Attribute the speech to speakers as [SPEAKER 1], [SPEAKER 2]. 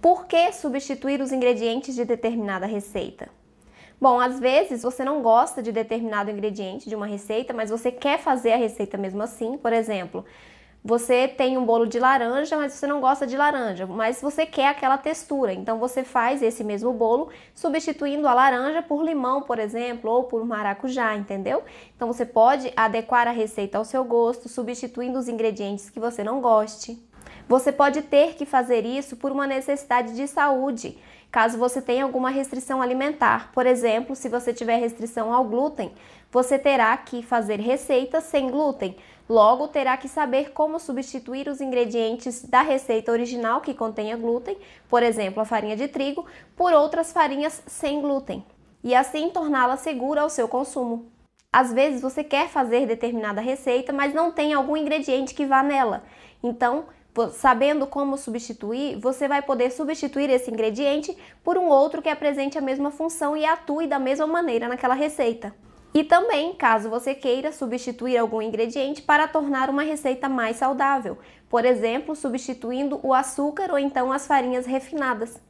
[SPEAKER 1] Por que substituir os ingredientes de determinada receita? Bom, às vezes você não gosta de determinado ingrediente de uma receita, mas você quer fazer a receita mesmo assim. Por exemplo, você tem um bolo de laranja, mas você não gosta de laranja, mas você quer aquela textura. Então você faz esse mesmo bolo substituindo a laranja por limão, por exemplo, ou por maracujá, entendeu? Então você pode adequar a receita ao seu gosto, substituindo os ingredientes que você não goste. Você pode ter que fazer isso por uma necessidade de saúde, caso você tenha alguma restrição alimentar. Por exemplo, se você tiver restrição ao glúten, você terá que fazer receitas sem glúten. Logo, terá que saber como substituir os ingredientes da receita original que contenha glúten, por exemplo, a farinha de trigo, por outras farinhas sem glúten, e assim torná-la segura ao seu consumo. Às vezes você quer fazer determinada receita, mas não tem algum ingrediente que vá nela. Então, sabendo como substituir, você vai poder substituir esse ingrediente por um outro que apresente a mesma função e atue da mesma maneira naquela receita. E também, caso você queira substituir algum ingrediente para tornar uma receita mais saudável, por exemplo, substituindo o açúcar ou então as farinhas refinadas.